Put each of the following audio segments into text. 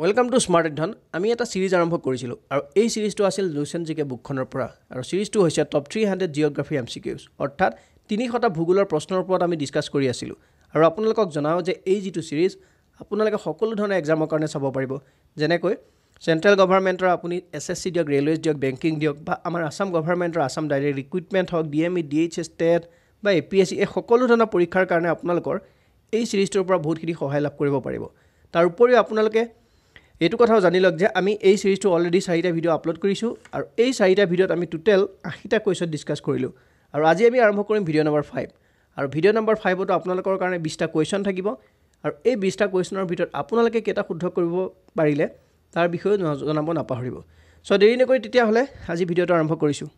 welcome to smart অধ্যয়ন আমি এটা ছিৰিজ আৰম্ভ কৰিছিলোঁ আৰু এই ছিৰিজটো আছিল লুচেন জিকে বুকখনৰ পৰা আৰু ছিৰিজটো হৈছে top three hundred geography M C Qs অৰ্থাৎ তিনিশটা ভূগোলৰ প্ৰশ্নৰ ওপৰত আমি ডিছকাছ কৰি আছিলোঁ আৰু আপোনালোকক জনাওঁ যে এই যিটো ছিৰিজ আপোনালোকে সকলো ধৰণৰ একজামৰ কাৰণে চাব পাৰিব যেনেকৈ চেণ্ট্ৰেল গভাৰ্মেণ্টৰ আপুনি এছ এছ চি দিয়ক ৰেলৱেজ দিয়ক বেংকিং দিয়ক বা আমাৰ আছাম গভাৰ্মেণ্টৰ আছাম ডাইৰেক্ট ৰিকুইটমেণ্ট হওক D M E D H S TET বা এ পি এছ চি এই সকলো ধৰণৰ পৰীক্ষাৰ কাৰণে আপোনালোকৰ এই ছিৰিজটোৰ পৰা বহুতখিনি সহায় লাভ কৰিব পাৰিব তাৰ উপৰিও আপোনালোকে এইটো কথাও জানি লওক যে আমি এই চিৰিজটো অলৰেডি চাৰিটা ভিডিঅ' আপলোড কৰিছোঁ আৰু এই চাৰিটা ভিডিঅ'ত আমি টোটেল আশীটা কুৱেশ্যন ডিছকাছ কৰিলোঁ আৰু আজি আমি আৰম্ভ কৰিম ভিডিঅ' নম্বৰ ফাইভ আৰু ভিডিঅ' নম্বৰ ফাইভতো আপোনালোকৰ কাৰণে বিছটা কুৱেশ্যন থাকিব আৰু এই বিছটা কুৱেশ্যনৰ ভিতৰত আপোনালোকে কেইটা শুদ্ধ কৰিব পাৰিলে তাৰ বিষয়েও জনাব নাপাহৰিব চ' দেৰি নকৰি তেতিয়াহ'লে আজি ভিডিঅ'টো আৰম্ভ কৰিছোঁ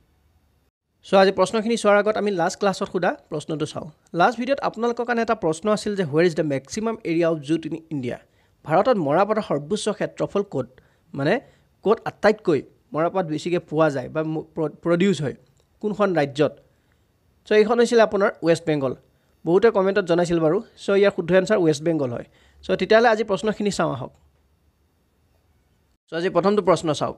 চ' আজি প্ৰশ্নখিনি চোৱাৰ আগত আমি লাষ্ট ক্লাছত সোধা প্ৰশ্নটো চাওঁ লাষ্ট ভিডিঅ'ত আপোনালোকৰ কাৰণে এটা প্ৰশ্ন আছিল যে where is the maximum area of jute in India ভাৰতত মৰাপাটৰ সৰ্বোচ্চ ক্ষেত্ৰফল ক'ত মানে ক'ত আটাইতকৈ মৰাপাট বেছিকৈ পোৱা যায় বা প্ৰডিউচ হয় কোনখন ৰাজ্যত চ' এইখন হৈছিলে আপোনাৰ ৱেষ্ট বেংগল বহুতে কমেণ্টত জনাইছিল বাৰু চ' ইয়াৰ শুদ্ধ এনচাৰ ৱেষ্ট বেংগল হয় চ' তেতিয়াহ'লে আজি প্ৰশ্নখিনি চাওঁ আহক চ' আজি প্ৰথমটো প্ৰশ্ন চাওক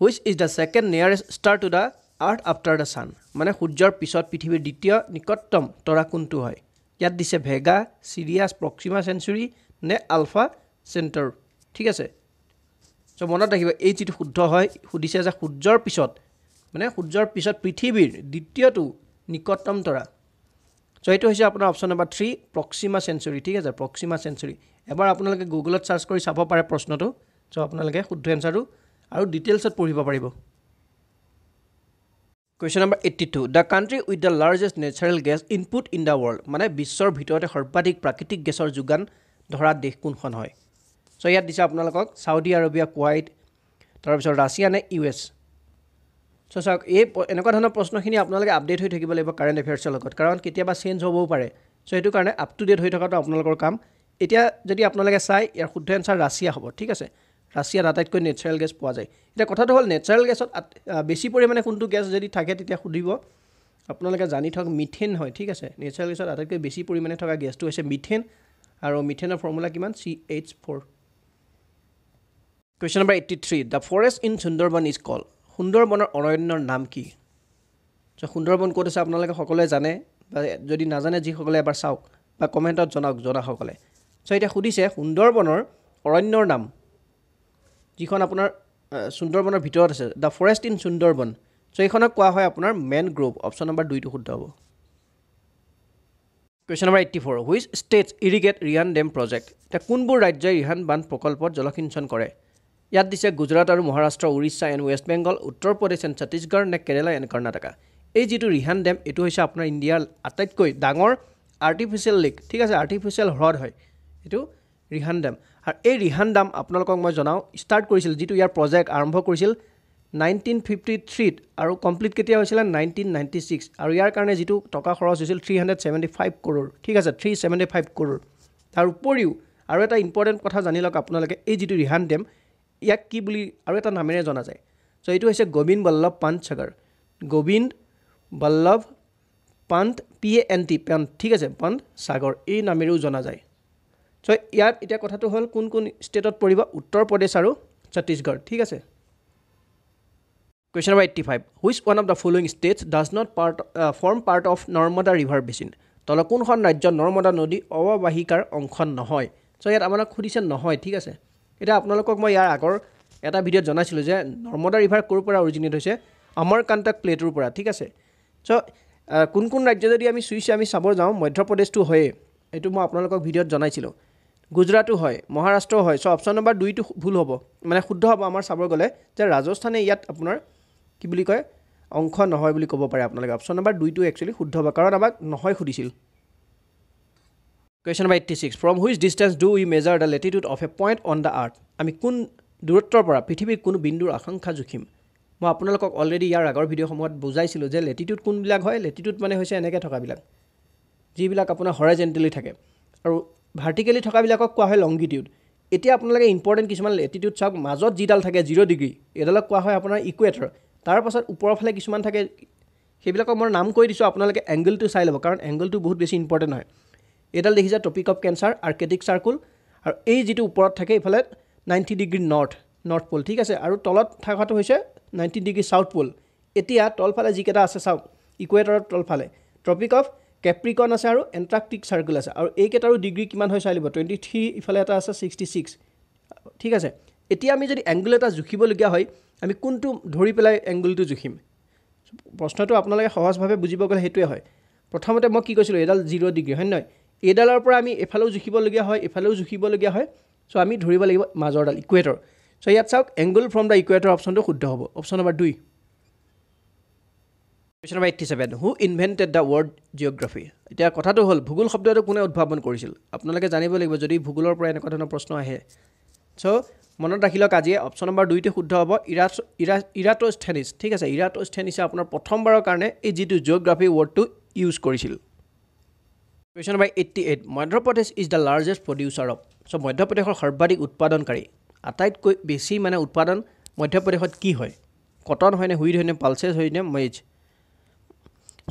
which is the second nearest star to the earth after the sun মানে সূৰ্যৰ পিছত পৃথিৱীৰ দ্বিতীয় নিকটতম তৰা কোনটো হয় ইয়াত দিছে ভেগা ছিৰিয়াছ প্ৰক্সিমা চেঞ্চুৰী নে আলফা চেণ্টাৰ ঠিক আছে চ' মনত ৰাখিব এই যিটো শুদ্ধ হয় সুধিছে যে সূৰ্যৰ পিছত মানে সূৰ্যৰ পিছত পৃথিৱীৰ দ্বিতীয়টো নিকটতম তৰা চ' এইটো হৈছে আপোনাৰ option number three Proxima Centauri ঠিক আছে প্ৰক্সিমা চেঞ্চুৰী এবাৰ আপোনালোকে গুগলত চাৰ্চ কৰি চাব পাৰে প্ৰশ্নটো চ' আপোনালোকে শুদ্ধ এনচাৰটো আৰু ডিটেইলছত পঢ়িব পাৰিব question number eighty two the country with the largest natural gas input in the world মানে বিশ্বৰ ভিতৰতে সৰ্বাধিক প্ৰাকৃতিক গেছৰ যোগান ধৰা দেশ কোনখন হয় চ' ইয়াত দিছে আপোনালোকক ছাউদি আৰবিয়া কুৱাইট তাৰপিছত ৰাছিয়া নে ইউ এছ চ' চাওক এই এনেকুৱা ধৰণৰ প্ৰশ্নখিনি আপোনালোকে আপডেট হৈ থাকিব লাগিব কাৰেণ্ট এফেয়াৰ্ছৰ লগত কাৰণ কেতিয়াবা চেঞ্জ হ'বও পাৰে চ' সেইটো কাৰণে আপ টু ডেট হৈ থকাটো আপোনালোকৰ কাম এতিয়া যদি আপোনালোকে চাই ইয়াৰ শুদ্ধ এনচাৰ ৰাছিয়া হ'ব ঠিক আছে ৰাছিয়াত আটাইতকৈ নেচাৰেল গেছ পোৱা যায় এতিয়া কথাটো হ'ল নেচাৰেল গেছত বেছি পৰিমাণে কোনটো গেছ যদি থাকে তেতিয়া সুধিব আপোনালোকে জানি থওক মিথেন হয় ঠিক আছে নেচাৰেল গেছত আটাইতকৈ বেছি পৰিমাণে থকা গেছটো হৈছে মিথেন আৰু মিথেনৰ ফৰ্মুলা কিমান C H four question number eighty three the forest in Sundarbans is call সুন্দৰবনৰ অৰণ্যৰ নাম কি সুন্দৰবন ক'ত আছে আপোনালোকে সকলোৱে জানে বা যদি নাজানে যিসকলে এবাৰ চাওক বা কমেণ্টত জনাওক জনাসকলে চ' এতিয়া সুধিছে সুন্দৰবনৰ অৰণ্যৰ নাম যিখন আপোনাৰ সুন্দৰবনৰ ভিতৰত আছে the forest in Sundarbans so' এইখনক কোৱা হয় আপোনাৰ মেন গ্ৰুভ অপশ্যন নম্বৰ দুইটো শুদ্ধ হ'ব question number eighty four which states irrigate Rihand dam project এতিয়া কোনবোৰ ৰাজ্যই ৰিহান বান্ধ প্ৰকল্পত জলসিঞ্চন কৰে ইয়াত দিছে গুজৰাট আৰু মহাৰাষ্ট্ৰ উৰিষ্যা এণ্ড ৱেষ্ট বেংগল উত্তৰ প্ৰদেশ এণ্ড ছত্তীশগড় নে কেৰেলা এণ্ড কৰ্ণাটকা এই যিটো ৰিহান ডেম এইটো হৈছে আপোনাৰ ইণ্ডিয়াৰ আটাইতকৈ ডাঙৰ আৰ্টিফিচিয়েল লেক ঠিক আছে আৰ্টিফিচিয়েল হ্ৰদ হয় এইটো ৰিহান ডেম আৰু এই ৰিহান ডাম আপোনালোকক মই জনাওঁ ষ্টাৰ্ট কৰিছিল যিটো ইয়াৰ প্ৰজেক্ট আৰম্ভ কৰিছিল নাইনটিন ফিফটি থ্ৰীত আৰু কমপ্লিট কেতিয়া হৈছিলে নাইনটিন নাইণ্টি ছিক্স আৰু ইয়াৰ কাৰণে যিটো টকা খৰচ হৈছিল three hundred seventy five crore ঠিক আছে থ্ৰী ছেভেণ্টি ফাইভ কৰোৰ তাৰ উপৰিও আৰু এটা ইম্পৰ্টেণ্ট কথা জানি লওক আপোনালোকে এই যিটো ৰিহান ডেম ইয়াক কি বুলি আৰু এটা নামেৰে জনা যায় চ' এইটো হৈছে Govind Ballabh Pant Sagar Govind Ballabh Pant P A N T Pant ঠিক আছে পান্ত ছাগৰ এই নামেৰেও জনা যায় চ' ইয়াত এতিয়া কথাটো হ'ল কোন কোন ষ্টেটত পৰিব উত্তৰ প্ৰদেশ আৰু ছত্তীশগড় ঠিক আছে question number eighty five which one of the following states does not part form part of Narmada river basin তলত কোনখন ৰাজ্য নৰ্মদা নদী অৱবাহিকাৰ অংশ নহয় চ' ইয়াত আপোনাক সুধিছে নহয় ঠিক আছে এতিয়া আপোনালোকক মই ইয়াৰ আগৰ এটা ভিডিঅ'ত জনাইছিলোঁ যে নৰ্মদা ৰিভাৰ ক'ৰ পৰা অৰিজিনেট হৈছে অমৰকান্তক প্লেটৰ পৰা ঠিক আছে চ' কোন কোন ৰাজ্য যদি আমি চুইছে আমি চাব যাওঁ মধ্যপ্ৰদেশটো হয়েই এইটো মই আপোনালোকক ভিডিঅ'ত জনাইছিলোঁ গুজৰাটো হয় মহাৰাষ্ট্ৰও হয় চ' অপশ্যন নম্বৰ দুইটো ভুল হ'ব মানে শুদ্ধ হ'ব আমাৰ চাব গ'লে যে ৰাজস্থানে ইয়াত আপোনাৰ কি বুলি কয় অংশ নহয় বুলি ক'ব পাৰে আপোনালোকে অপশ্যন নম্বৰ দুইটো একচুৱেলি শুদ্ধ হ'ব কাৰণ আমাক নহয় সুধিছিল question number eighty six from which distance do we measure the latitude of a point on the earth আমি কোন দূৰত্বৰ পৰা পৃথিৱীৰ কোনো বিন্দুৰ আকাংক্ষা জুখিম মই আপোনালোকক অলৰেডি ইয়াৰ আগৰ ভিডিঅ'সমূহত বুজাইছিলোঁ যে লেটিটিউড কোনবিলাক হয় লেটিটিউড মানে হৈছে এনেকৈ থকাবিলাক যিবিলাক আপোনাৰ হৰাইজেণ্টেলি থাকে আৰু ভাৰ্টিকেলি থকাবিলাকক কোৱা হয় লংগিটিউড এতিয়া আপোনালোকে ইম্পৰ্টেণ্ট কিছুমান লেটিটিউড চাওক মাজত যিডাল থাকে জিৰ' ডিগ্ৰী এইডালক কোৱা হয় আপোনাৰ ইকুৱেটৰ তাৰপাছত ওপৰৰ ফালে কিছুমান থাকে সেইবিলাকক মই নাম কৰি দিছোঁ আপোনালোকে এংগলটো চাই ল'ব কাৰণ এংগলটো বহুত বেছি ইম্পৰ্টেণ্ট হয় এইডাল দেখিছে tropic of cancer arctic circle আৰু এই যিটো ওপৰত থাকে এইফালে ninety degree north north pole ঠিক আছে আৰু তলত থকাটো হৈছে নাইণ্টি ডিগ্ৰী চাউথ পল এতিয়া তলফালে যিকেইটা আছে চাওক ইকুৱেটাৰৰ তলফালে ট্ৰপিক অফ কেপ্ৰিকন আছে আৰু এণ্টাৰ্কটিক চাৰ্কুল আছে আৰু এইকেইটাৰো ডিগ্ৰী কিমান হয় চাই লাগিব টুৱেণ্টি থ্ৰী ইফালে এটা আছে ছিক্সটি ছিক্স ঠিক আছে এতিয়া আমি যদি এংগুল এটা জুখিবলগীয়া হয় আমি কোনটো ধৰি পেলাই এংগুলটো জুখিম প্ৰশ্নটো আপোনালোকে সহজভাৱে বুজিব গ'লে সেইটোৱে হয় প্ৰথমতে মই কি কৈছিলোঁ এইডাল জিৰ' ডিগ্ৰী হয় নহয় এইডালৰ পৰা আমি এফালেও জুখিবলগীয়া হয় এফালেও জুখিবলগীয়া হয় চ' আমি ধৰিব লাগিব মাজৰডাল ইকুৱেটৰ চ' ইয়াত চাওক এংগুল ফ্ৰম দ্য ইকুৱেটৰ অপশ্যনটো শুদ্ধ হ'ব অপশ্যন নম্বৰ দুই question number eighty seven who invented the world geography এতিয়া কথাটো হ'ল ভূগোল শব্দটো কোনে উদ্ভাৱন কৰিছিল আপোনালোকে জানিব লাগিব যদি ভূগোলৰ পৰা এনেকুৱা ধৰণৰ প্ৰশ্ন আহে চ' মনত ৰাখি লওক আজিয়ে অপশ্যন নম্বৰ দুইটো শুদ্ধ হ'ব ইৰাট ইৰা ইৰাটোষ্ঠেনিছ ঠিক আছে ইৰাটোষ্ঠেনিছে আপোনাৰ প্ৰথমবাৰৰ কাৰণে এই যিটো জিঅ'গ্ৰাফি ৱৰ্ডটো ইউজ কৰিছিল question number eighty eight Madhya Pradesh is the largest producer of চ' মধ্যপ্ৰদেশৰ সৰ্বাধিক উৎপাদনকাৰী আটাইতকৈ বেছি মানে উৎপাদন মধ্যপ্ৰদেশত কি হয় কটন হয়নে হুইট হয়নে পালচেছ হয়নে মেজ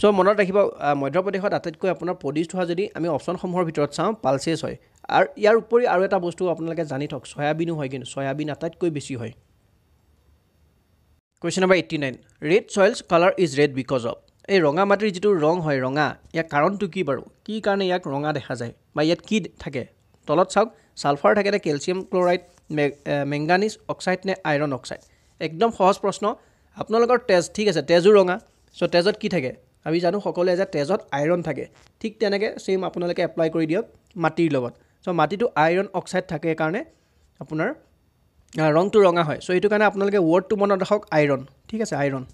চ' মনত ৰাখিব মধ্যপ্ৰদেশত আটাইতকৈ আপোনাৰ প্ৰডিউচ হোৱা যদি আমি অপশ্যনসমূহৰ ভিতৰত চাওঁ পালচেছ হয় আৰু ইয়াৰ উপৰি আৰু এটা বস্তু আপোনালোকে জানি থওক চয়াবিনো হয় কিন্তু চয়াবিন আটাইতকৈ বেছি হয় question number eighty nine red soils colour is red because of এই ৰঙা মাটিৰ যিটো ৰং হয় ৰঙা ইয়াৰ কাৰণটো কি বাৰু কি কাৰণে ইয়াক ৰঙা দেখা যায় বা ইয়াত কি থাকে তলত চাওক ছালফাৰ থাকে নে কেলছিয়াম ক্লৰাইড মে মেংগানিজ অক্সাইড নে আইৰণ অক্সাইড একদম সহজ প্ৰশ্ন আপোনালোকৰ তেজ ঠিক আছে তেজো ৰঙা চ' তেজত কি থাকে আমি জানো সকলোৱে যে তেজত আইৰণ থাকে ঠিক তেনেকৈ ছেইম আপোনালোকে এপ্লাই কৰি দিয়ক মাটিৰ লগত চ' মাটিটো আইৰণ অক্সাইড থাকে কাৰণে আপোনাৰ ৰংটো ৰঙা হয় চ' এইটো কাৰণে আপোনালোকে ৱৰ্ডটো মনত ৰাখক আইৰণ ঠিক আছে iron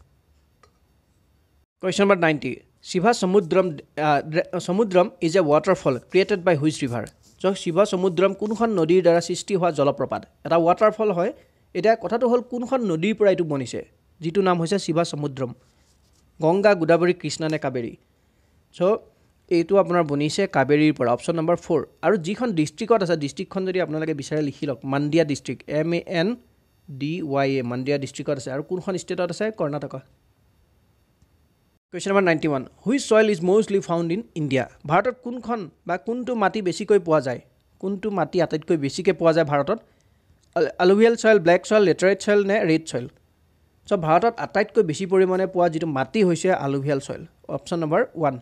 question number ninety Shiva Samudram Samudram is a waterfall created by which river য' শিৱা সমুদ্ৰম কোনখন নদীৰ দ্বাৰা সৃষ্টি হোৱা জলপ্ৰপাত এটা ৱাটাৰফল হয় এতিয়া কথাটো হ'ল কোনখন নদীৰ পৰা এইটো বনিছে যিটো নাম হৈছে শিৱা সমুদ্ৰম গংগা গোদাৱৰী কৃষ্ণা নে কাবেৰী চ' এইটো আপোনাৰ বনিছে কাবেৰীৰ পৰা অপশ্যন নম্বৰ ফ'ৰ আৰু যিখন ডিষ্ট্ৰিক্টত আছে ডিষ্ট্ৰিক্টখন যদি আপোনালোকে বিচাৰে লিখি লওক Mandya district M A N D Y A Mandya ডিষ্ট্ৰিক্টত আছে আৰু কোনখন ষ্টেটত আছে Karnataka question number ninety one which soil is mostly found in India ভাৰতত কোনখন বা কোনটো মাটি বেছিকৈ পোৱা যায় কোনটো মাটি আটাইতকৈ বেছিকৈ পোৱা যায় ভাৰতত এলোভিয়েল চইল ব্লেক চইল লেটাৰেট চইল নে ৰেড চইল চ' ভাৰতত আটাইতকৈ বেছি পৰিমাণে পোৱা যিটো মাটি হৈছে alluvial soil option number one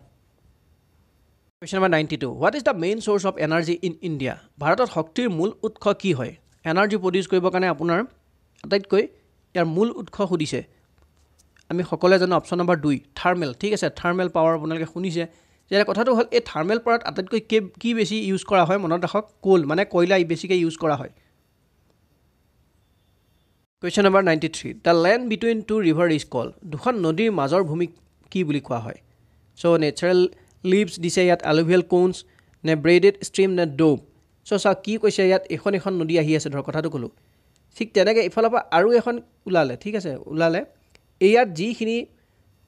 question number ninety two what is the main source of energy in India ভাৰতত শক্তিৰ মূল উৎস কি হয় এনাৰ্জি প্ৰডিউচ কৰিবৰ কাৰণে আপোনাৰ আটাইতকৈ ইয়াৰ মূল উৎস সুধিছে আমি সকলোৱে জানো অপশ্যন নম্বৰ দুই থাৰ্মেল ঠিক আছে থাৰ্মেল পাৱাৰ আপোনালোকে শুনিছে যেনে কথাটো হ'ল এই থাৰ্মেল পাৱাৰত আটাইতকৈ কে কি বেছি ইউজ কৰা হয় মনত ৰাখক কল মানে কয়লা বেছিকৈ ইউজ কৰা হয় question number ninety three the land between two river is call দুখন নদীৰ মাজৰ ভূমি কি বুলি কোৱা হয় চ' নেচাৰেল লিভছ দিছে ইয়াত এলোভিয়েল কোনছ নে ব্ৰেডেড ষ্ট্ৰীম নে ডোব চ' চাওক কি কৈছে ইয়াত এখন এখন নদী আহি আছে ধৰক কথাটো ক'লোঁ ঠিক তেনেকৈ ইফালৰ পৰা আৰু এখন ওলালে ঠিক আছে ওলালে ইয়াত যিখিনি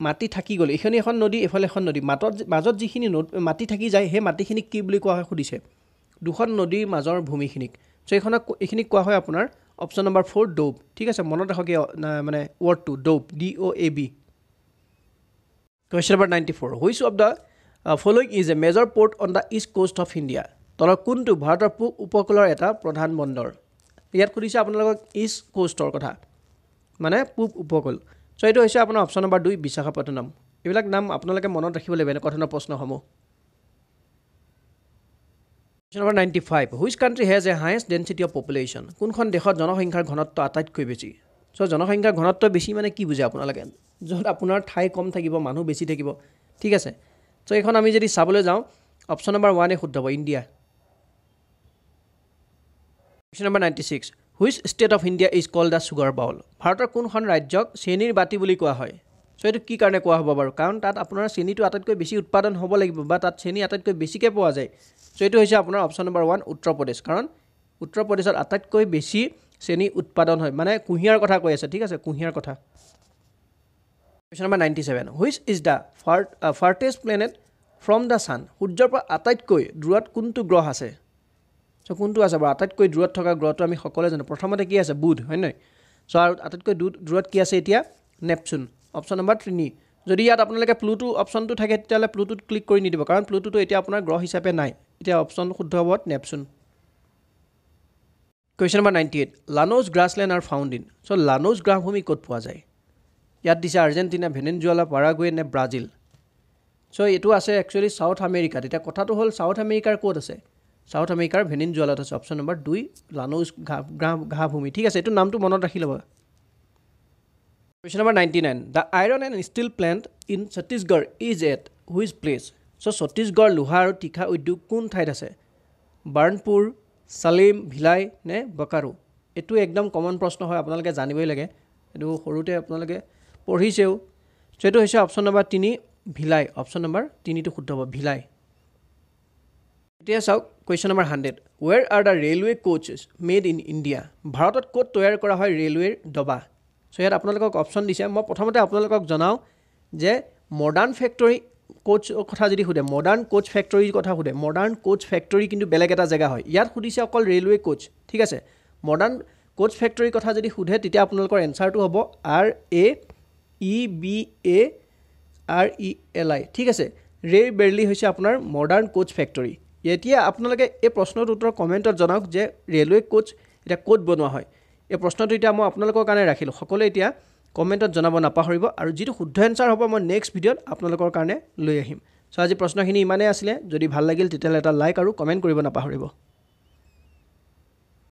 মাটি থাকি গ'ল এইখিনি এখন নদী এইফালে এখন নদী মাতত মাজত যিখিনি মাটি থাকি যায় সেই মাটিখিনিক কি বুলি কোৱা হয় সুধিছে দুখন নদীৰ মাজৰ ভূমিখিনিক চ' এইখনক এইখিনিক কোৱা হয় আপোনাৰ অপশ্যন নম্বৰ ফ'ৰ ড'ব ঠিক আছে মনত ৰাখক এই মানে ৱৰ্ডটো doab D O' A B question number ninety four which of the following is a major port on the east coast of India তলৰ কোনটো ভাৰতৰ পূব উপকূলৰ এটা প্ৰধান বন্দৰ ইয়াত সুধিছে আপোনালোকক ইষ্ট কোষ্টৰ কথা মানে পূব উপকূল চ' এইটো হৈছে আপোনাৰ অপশ্যন নম্বৰ দুই বিশাখাপট্টনম এইবিলাক নাম আপোনালোকে মনত ৰাখিব লাগিব এনেকুৱা ধৰণৰ প্ৰশ্নসমূহ question number ninety five which country has a highest density of population কোনখন দেশত জনসংখ্যাৰ ঘনত্ব আটাইতকৈ বেছি চ' জনসংখ্যাৰ ঘনত্ব বেছি মানে কি বুজে আপোনালোকে য'ত আপোনাৰ ঠাই কম থাকিব মানুহ বেছি থাকিব ঠিক আছে চ' এইখন আমি যদি চাবলৈ যাওঁ অপশ্যন নম্বৰ ওৱানেই শুদ্ধ হ'ব India question number ninety six which state of India is called the sugar bowl ভাৰতৰ কোনখন ৰাজ্যক চেনীৰ বাতি বুলি কোৱা হয় চ' এইটো কি কাৰণে কোৱা হ'ব বাৰু কাৰণ তাত আপোনাৰ চেনীটো আটাইতকৈ বেছি উৎপাদন হ'ব লাগিব বা তাত চেনী আটাইতকৈ বেছিকৈ পোৱা যায় চ' এইটো হৈছে আপোনাৰ অপশ্যন নম্বৰ ওৱান উত্তৰ প্ৰদেশ কাৰণ উত্তৰ প্ৰদেশত আটাইতকৈ বেছি চেনী উৎপাদন হয় মানে কুঁহিয়াৰ কথা কৈ আছে ঠিক আছে কুঁহিয়াৰ কথা question number ninety seven which is the far farthest planet from the sun সূৰ্যৰ পৰা আটাইতকৈ দূৰত কোনটো গ্ৰহ আছে চ' কোনটো আছে বাৰু আটাইতকৈ দূৰত থকা গ্ৰহটো আমি সকলোৱে জানো প্ৰথমতে কি আছে বুধ হয় নহয় চ' আৰু আটাইতকৈ দূৰত কি আছে এতিয়া নেপচুন অপশ্যন নম্বৰ তিনি যদি ইয়াত আপোনালোকে প্লুটো অপশ্যনটো থাকে তেতিয়াহ'লে প্লুটোত ক্লিক কৰি নিদিব কাৰণ প্লুটোটো এতিয়া আপোনাৰ গ্ৰহ হিচাপে নাই এতিয়া অপশ্যন শুদ্ধ হ'ব Neptune question number ninety eight llanos grassland আৰু ফাউণ্ডিন চ' লানোজ গ্ৰাহভূমি ক'ত পোৱা যায় ইয়াত দিছে আৰ্জেণ্টিনা ভেনেনজুৱালা পাৰাগুৱে নে ব্ৰাজিল চ' এইটো আছে একচুৱেলি চাউথ আমেৰিকাত এতিয়া কথাটো হ'ল ছাউথ আমেৰিকাৰ ক'ত আছে ছাউথ আমেৰিকাৰ ভেনিন জুৱালত আছে অপশ্যন নম্বৰ দুই লানৌজ ঘাঁহ ঘাঁহভূমি ঠিক আছে এইটো নামটো মনত ৰাখি ল'ব question number ninety nine the iron and steel plant in Chhattisgarh is at which place ছ' ছত্তীশগড় লোহা আৰু তীখা উদ্যোগ কোন ঠাইত আছে বাৰ্ণপুৰ ছালিম ভিলাই নে বকাৰো এইটো একদম কমন প্ৰশ্ন হয় আপোনালোকে জানিবই লাগে এইটো সৰুতে আপোনালোকে পঢ়িছেও ছ' এইটো হৈছে অপশ্যন নম্বৰ তিনি ভিলাই অপশ্যন নম্বৰ তিনিটো শুদ্ধ হ'ব ভিলাই এতিয়া চাওক question number hundred where are the railway coaches made in India ভাৰতত ক'ত তৈয়াৰ কৰা হয় ৰেলৱেৰ ডবা চ' ইয়াত আপোনালোকক অপশ্যন দিছে মই প্ৰথমতে আপোনালোকক জনাওঁ যে মডাৰ্ণ ফেক্টৰী কোচৰ কথা যদি সোধে মডাৰ্ণ কোচ ফেক্টৰীৰ কথা সোধে মডাৰ্ণ কোচ ফেক্টৰী কিন্তু বেলেগ এটা জেগা হয় ইয়াত সুধিছে অকল ৰেলৱে কোচ ঠিক আছে মডাৰ্ণ কোচ ফেক্টৰীৰ কথা যদি সোধে তেতিয়া আপোনালোকৰ এনচাৰটো হ'ব R A E B A R E L I ঠিক আছে ৰে হৈছে আপোনাৰ মডাৰ্ণ কোচ ফেক্টৰী এতিয়া আপোনালোকে এই প্ৰশ্নটোৰ উত্তৰ কমেণ্টত জনাওক যে ৰেলৱে কোচ এতিয়া ক'ত বনোৱা হয় এই প্ৰশ্নটো এতিয়া মই আপোনালোকৰ কাৰণে ৰাখিলোঁ সকলোৱে এতিয়া কমেণ্টত জনাব নাপাহৰিব আৰু যিটো শুদ্ধ এনচাৰ হ'ব মই নেক্সট ভিডিঅ'ত আপোনালোকৰ কাৰণে লৈ আহিম চ' আজি প্ৰশ্নখিনি ইমানেই আছিলে যদি ভাল লাগিল তেতিয়াহ'লে এটা লাইক আৰু কমেণ্ট কৰিব নাপাহৰিব